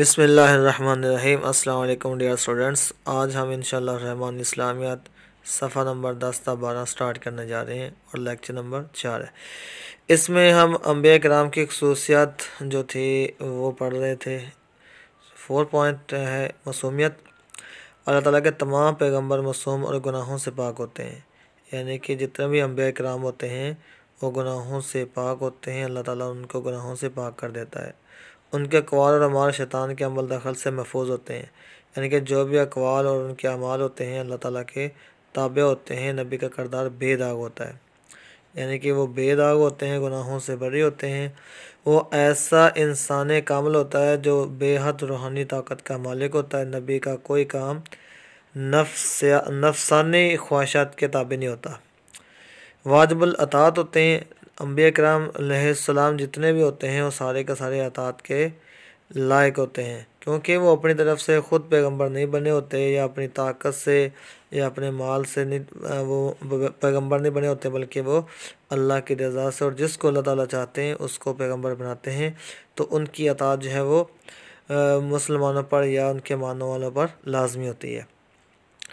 बिसमीम् अल्लाम dear students आज हम रहमान इस्लामियत सफ़ा नंबर दस तक बारह स्टार्ट करने जा रहे हैं और लेक्चर नंबर चार है इसमें हम अम्बिया कराम की खसूसियात जो थी वो पढ़ रहे थे फोर पॉइंट है मसूमियत अल्लाह ताला के तमाम पैगंबर मसूम और गुनाहों से पाक होते हैं यानी कि जितने भी अम्बिया कराम होते हैं वो गुनाहों से पाक होते हैं अल्लाह ताला उनको गुनाहों से पाक कर देता है उनके अकवाल और अमाल शैतान के अमल दखल से महफूज होते हैं यानी कि जो भी अकवाल और उनके अमाल होते हैं अल्लाह ताला के ताबे होते हैं नबी का करदार बेदाग होता है यानी कि वो बेदाग होते हैं गुनाहों से बड़े होते हैं वो ऐसा इंसान कामल होता है जो बेहद रूहानी ताकत का मालिक होता है नबी का कोई काम नफ्स नफसानी ख्वाहिशात के ताबे नहीं होता वाजबल अतात होते हैं अम्बे कराम सलाम जितने भी होते हैं वो सारे के सारे अतात के लायक होते हैं क्योंकि वो अपनी तरफ से ख़ुद पैगंबर नहीं बने होते या अपनी ताकत से या अपने माल से नहीं वो पैगंबर नहीं बने होते बल्कि वो अल्लाह की रजा से और जिसको अल्लाह ताला चाहते हैं उसको पैगंबर बनाते हैं तो उनकी अतात जो है वो मुसलमानों पर या उनके मानने वालों पर लाजमी होती है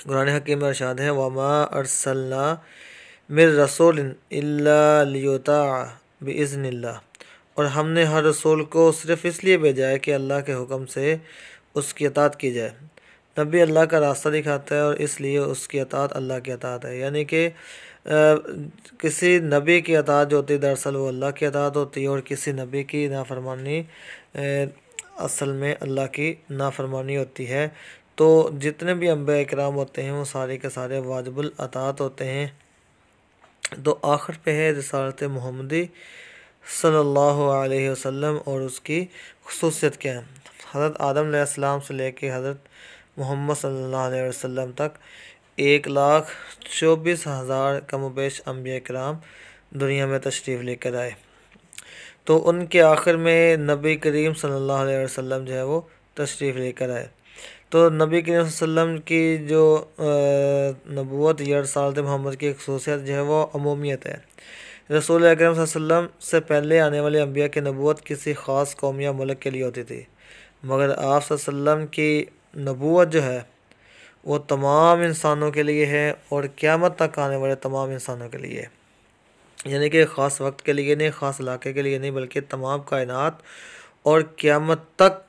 कुरान हकीम अरशाद हैं वामा अरसल्ला मिर रसोल अल्लाता बज़न और हमने हर रसूल को सिर्फ़ इसलिए भेजा है कि अल्लाह के हुक्म से उसकी अतात की जाए नबी अल्लाह का रास्ता दिखाता है और इसलिए उसकी अतात अल्लाह की अतात है यानी कि किसी नबी की अतात जो होती है दरअसल वो अल्लाह की अतात होती है और किसी नबी की नाफरमानी असल में अल्लाह की नाफरमानी होती है तो जितने भी अम्बे इकराम होते हैं वो सारे के सारे वाजबुल अतात होते हैं तो आखिर पे है रसालत मोहम्मदी सल्लल्लाहु अलैहि वसल्लम और उसकी खसूसियत क्या है हज़रत आदम से लेकर हज़रत मोहम्मद सल्लल्लाहु अलैहि वसल्लम तक एक लाख चौबीस हज़ार कमोबेश अम्बिया कराम दुनिया में तशरीफ़ लेकर आए तो उनके आखिर में नबी करीम सल्लल्लाहु अलैहि वसल्लम जो है वो तशरीफ़ लेकर आए तो नबी करीम वसल्लम की जो नबूत या साल मोहम्मद की खसूसियत जो है वो अमूमियत है रसूल अक्रम वसल्लम से पहले आने वाले अम्बिया की नबूत किसी ख़ास कौम या मुल्क के लिए होती थी मगर आप वसल्लम की नबूत जो है वो तमाम इंसानों के लिए है और क़्यामत तक आने वाले तमाम इंसानों के लिए यानी कि ख़ास वक्त के लिए नहीं ख़ास इलाके के लिए नहीं बल्कि तमाम कायनात और क़्यामत तक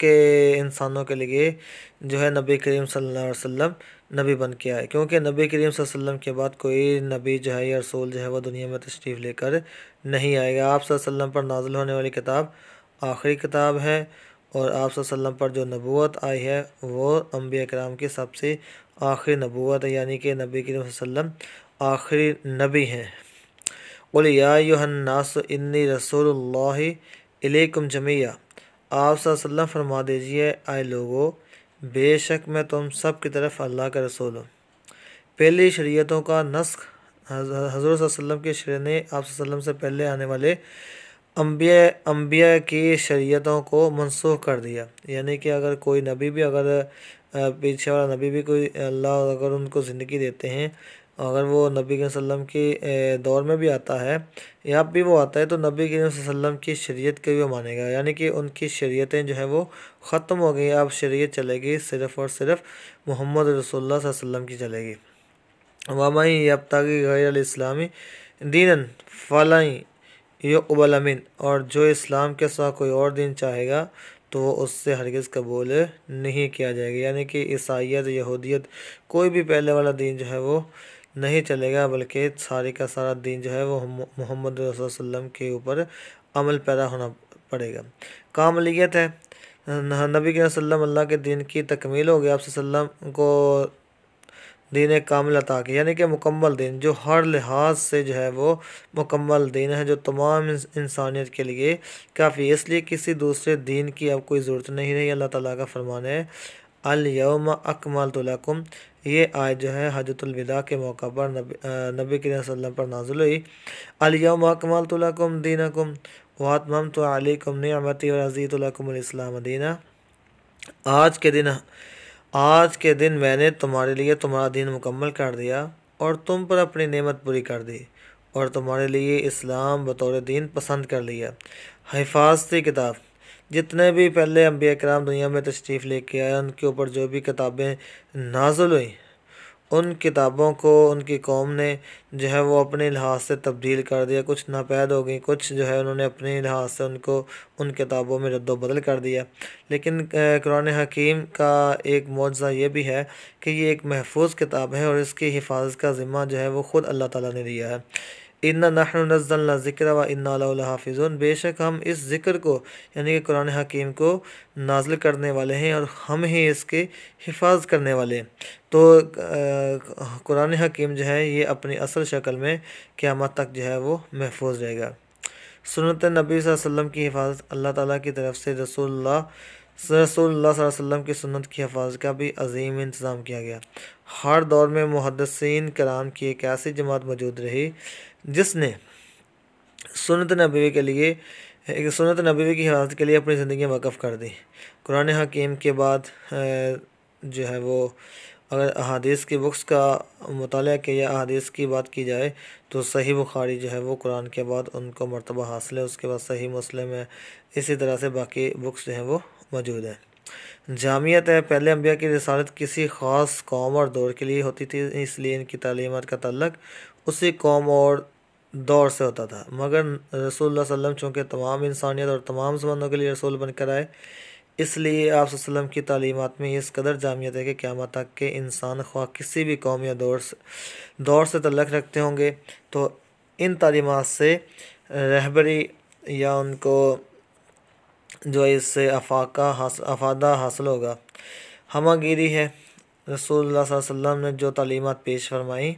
के इंसानों के लिए जो है नबी करीम सल्लल्लाहु अलैहि वसल्लम नबी बन के आए क्योंकि नबी करीम वसल्लम के बाद कोई नबी जो है या रसूल जो है वह दुनिया में तशरीफ़ लेकर नहीं आएगा आप वसल्लम पर नाजिल होने वाली किताब आखिरी किताब है और आप वसल्लम पर जो नबूत आई है वो अम्बिया कराम की सबसे आखिरी नबूत है यानी कि नबी करीम वसल्लम आखिरी नबी हैं बोलिया योहन्नास इन्नी रसूल इलेकुम जमैया आप सल्लम फरमा दीजिए आए लोगो बेशक मैं तुम सब की तरफ अल्लाह का रसूल हूँ पहली शरीयतों का नस्क हजरत के की ने आप से पहले आने वाले अम्बिया अम्बिया की शरीयतों को मनसूख कर दिया यानी कि अगर कोई नबी भी अगर पीछे वाला नबी भी कोई अल्लाह अगर उनको ज़िंदगी देते हैं अगर वो नबी के के दौर में भी आता है या भी वो आता है तो नबी के की शरीयत के भी मानेगा यानी कि उनकी शरीयतें जो है वो ख़त्म हो गई अब शरीयत चलेगी सिर्फ़ और सिर्फ़ मोहम्मद रसोल्ला की चलेगी वामाई अब तक गैरइस्लामी दीन फ़लाई यकबलमिन और जो इस्लाम के साथ कोई और दिन चाहेगा तो उससे हरगिज़ कबूल नहीं किया जाएगा यानी कि ईसाइत यहूदियत कोई भी पहले वाला दिन जो है वो नहीं चलेगा बल्कि सारी का सारा दिन जो है वो मोहम्मद वसल्लम के ऊपर अमल पैदा होना पड़ेगा कामलीत है नबी के वसल्लम अल्लाह के दिन की तकमील हो गया आप को दीन कामिल अता की यानी कि मुकम्मल दिन जो हर लिहाज से जो है वो मुकम्मल दिन है जो तमाम इंसानियत के लिए काफ़ी इसलिए किसी दूसरे दिन की अब कोई ज़रूरत नहीं रही अल्लाह ताला का फरमान है अलयम अकमल तुलकुम ये आयत जो है हजरतलविदा के मौका पर नबी नबी वसल्लम पर नाजुल हुई अलियम अकमल तुलकुम दीनकुम वातमम तो अलीकुम नमती वजीतुलकुमस्लाम दीना आज के दिन आज के दिन मैंने तुम्हारे लिए तुम्हारा दिन मुकम्मल कर दिया और तुम पर अपनी नेमत पूरी कर दी और तुम्हारे लिए इस्लाम बतौर दीन पसंद कर लिया हिफाजती किताब जितने भी पहले अम्बे कराम दुनिया में तशरीफ़ लेके आए उनके ऊपर जो भी किताबें नाजुल हुई उन किताबों को उनकी कौम ने जो है वो अपने लिहाज से तब्दील कर दिया कुछ नापैद हो गई कुछ जो है उन्होंने अपने लिहाज से उनको उन किताबों में रद्दबदल कर दिया लेकिन कुरान हकीम का एक मुआवजा ये भी है कि ये एक महफूज किताब है और इसकी हिफाजत का ज़िम्मा जो है वो ख़ुद अल्लाह ताला ने दिया है इन्ना नहन नज़लना ज़िक्र व इन्नाफिज़ बेशक हम इस ज़िक्र को यानी कि कुरान हकीम को नाजिल करने वाले हैं और हम ही इसके हिफाज करने वाले हैं तो कुरान हकीम जो है ये अपनी असल शक्ल में क़्यामत तक जो है वो महफूज रहेगा सुनत नबी वसम की हिफाजत अल्लाह ताला की तरफ से रसोल्ला रसोल्ला वसम की सुन्नत की हिफाजत का भी अजीम इंतज़ाम किया गया हर दौर में मुहदसिन कराम की एक ऐसी जमात मौजूद रही जिसने सुनत नबी के लिए एक सुनत नबी की हिफाजत के लिए अपनी ज़िंदगी वक़फ़ कर दी कुरान हकीम के बाद जो है वो अगर अहादीस की बुक्स का मताल किया अदीस की बात की जाए तो सही बुखारी जो है वो कुरान के बाद उनको मरतबा हासिल है उसके बाद सही मुस्लिम है इसी तरह से बाकी बुक्स जो हैं वो मौजूद हैं जामियत है पहले अम्बिया की रसालत किसी ख़ास कौम और दौर के लिए होती थी इसलिए इनकी तलीमत का तल्लक उसी कौम और दौर से होता था मगर रसूल वसम चूँकि तमाम इंसानियत और तमाम जमानों के लिए रसूल बनकर आए इसलिए आप की तलीमत में इस कदर जामियत है कि क्या मत के इंसान ख्वा किसी भी कौम या दौर से दौर से तलक रखते होंगे तो इन तलीमत से रहबरी या उनको जो है इससे अफाका हास, अफादा हासिल होगा हमागिरी है रसूल वसम ने जो तलीमत पेश फरमाई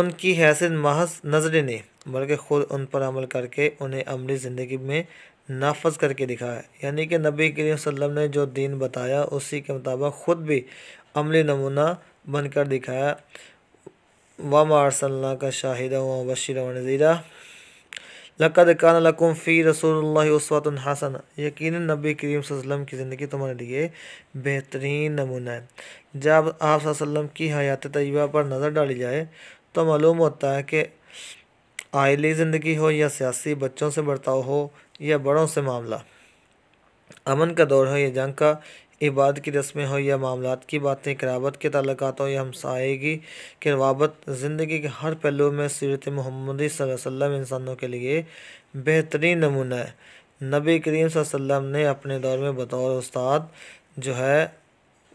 उनकी हैसियत महज नजर ने बल्कि ख़ुद उन पर अमल करके उन्हें अमली ज़िंदगी में नाफज करके दिखाया यानी कि नबी करीम ने जो दीन बताया उसी के मुताबिक ख़ुद भी अमली नमूना बनकर दिखाया व मारसल्ला का शाहिद व बशीर नज़ीरा लक़द कान लकुम फ़ी रसूल उसवात हसन यकीन नबी करीम वसल्लम की ज़िंदगी तुम्हारे लिए बेहतरीन नमूना है जब आप की हयात तयबा पर नज़र डाली जाए तो मालूम होता है कि आयली ज़िंदगी हो या सियासी बच्चों से बर्ताव हो या बड़ों से मामला अमन का दौर हो या जंग का इबाद की रस्में हो या मामला की बातें करावत के तल्लक हो या हमसाएगी के रवाबत ज़िंदगी के हर पहलू में सीरत महमदी वसल्लम इंसानों के लिए बेहतरीन नमूना है नबी करीम वसल्लम ने अपने दौर में बतौर उस्ताद जो है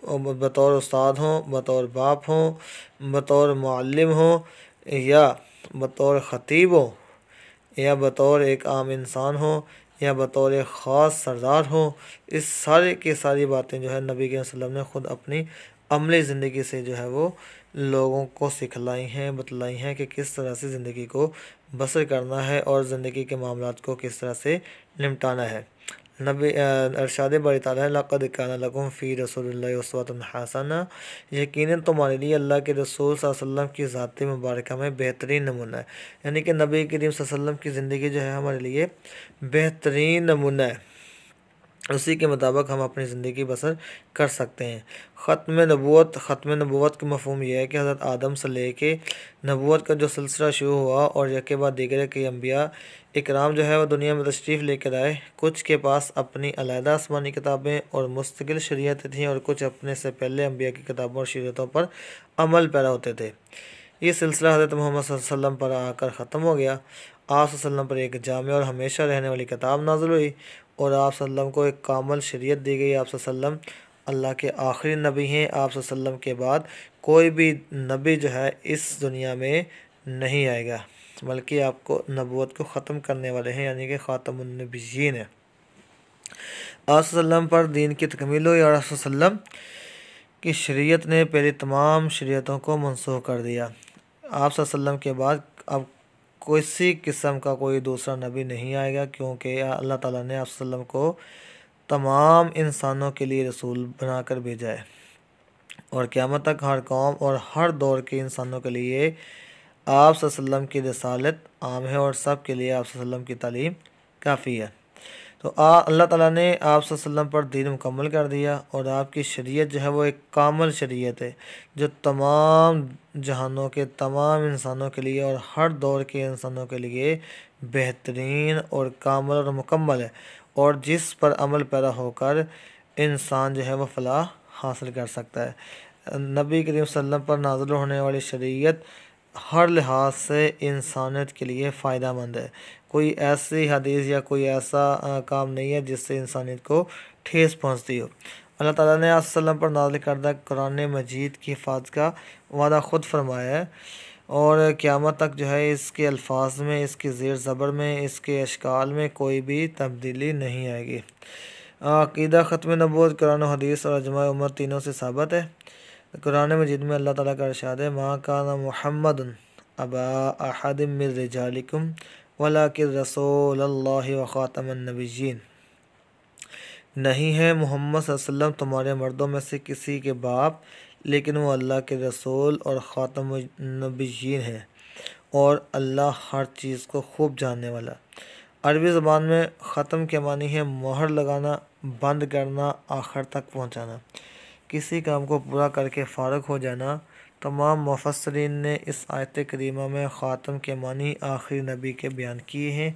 बतौर उस्ताद हों बतौर बाप हों बतौर मालम हों या बतौर ख़तीब हों या बतौर एक आम इंसान हों या बतौर एक ख़ास सरदार हों इस सारे की सारी बातें जो है नबी के वसल्लम ने ख़ुद अपनी अमली ज़िंदगी से जो है वो लोगों को सिखलाई हैं बतलाई हैं कि किस तरह से ज़िंदगी को बसर करना है और ज़िंदगी के मामला को किस तरह से निपटाना है नबी अरशाद बारी लक़द कान लकुम फ़ी रसोल हसना यकीन तुम्हारे लिए अल्लाह के रसूल वसल्लम की ज़ाती मुबारक में बेहतरीन नमूना है यानी कि नबी करीम की ज़िंदगी जो है हमारे लिए बेहतरीन नमूना है उसी के मुताबिक हम अपनी ज़िंदगी बसर कर सकते हैं ख़त्म नबूत ख़त्म नबूत का मफहम यह है कि हज़रत आदम से ले कर नबूत का जो सिलसिला शुरू हुआ और यके बाद दीगर के अम्बिया इकराम जो है वह दुनिया में तशरीफ़ लेकर आए कुछ के पास अपनी अलहदा आसमानी किताबें और मुस्तकिल शरीतें थीं और कुछ अपने से पहले अम्बिया की किताबों और शरीतों पर अमल पैदा होते थे ये सिलसिला हज़रत मोहम्मद वसल्लम पर आकर ख़त्म हो गया आप पर एक जाम और हमेशा रहने वाली किताब नाजुल हुई और आप सल्लम को एक कामल शरीयत दी गई आप सल्लम अल्लाह के आखिरी नबी हैं आप सल्लम के बाद कोई भी नबी जो है इस दुनिया में नहीं आएगा बल्कि आपको नबूत को ख़त्म करने वाले हैं यानी कि ख़ातमनबीन है आसम पर दीन की तकमील हुई और आसम की शरीयत ने पहले तमाम शरीयतों को मनसूख कर दिया आप के बाद अब किसी किस्म का कोई दूसरा नबी नहीं आएगा क्योंकि अल्लाह ताला ने आप सल्लम को तमाम इंसानों के लिए रसूल बनाकर भेजा है और क़्यामत तक हर कौम और हर दौर के इंसानों के लिए आप की रसालत आम है और सब के लिए आप की तालीम काफ़ी है तो अल्लाह ताला ने आप वसल्लम पर दीन मुकम्मल कर दिया और आपकी शरीयत जो है वो एक कामल शरीयत है जो तमाम जहानों के तमाम इंसानों के लिए और हर दौर के इंसानों के लिए बेहतरीन और कामल और मुकम्मल है और जिस पर अमल पैदा होकर इंसान जो है वह फलाह हासिल कर सकता है नबी करीम वसल्लम पर नाजल होने वाली शरीयत हर लिहाज से इंसानियत के लिए फ़ायदा मंद है कोई ऐसी हदीस या कोई ऐसा काम नहीं है जिससे इंसानियत को ठेस पहुंचती हो अल्लाह ताला ने आसलम पर नाज करदा कुरान मजीद की हिफाज का वादा ख़ुद फरमाया है और क़्यामत तक जो है इसके अल्फाज में इसके ज़ेर ज़बर में इसके अशकाल में कोई भी तब्दीली नहीं आएगी अकीदा ख़त्म नबूत कुरान हदीस और अजमा उमर तीनों से साबित है कुरान मजिद में अल्लाह ताला का अरशाद है माँ का ना महमद अबा अहदम रजालकुम वला रसोल ख़ातमनबीन नहीं है मोहम्मद वसल्लम तुम्हारे मर्दों में से किसी के बाप लेकिन वो अल्लाह के रसूल और ख़ातम नबीन है और अल्लाह हर चीज़ को खूब जानने वाला अरबी ज़बान में ख़त्म के मानी है मोहर लगाना बंद करना आखिर तक पहुँचाना किसी काम को पूरा करके फ़ारग हो जाना तमाम मुफस्सरीन ने इस आयत करीमा में ख़ातम के मानी आखिरी नबी के बयान किए हैं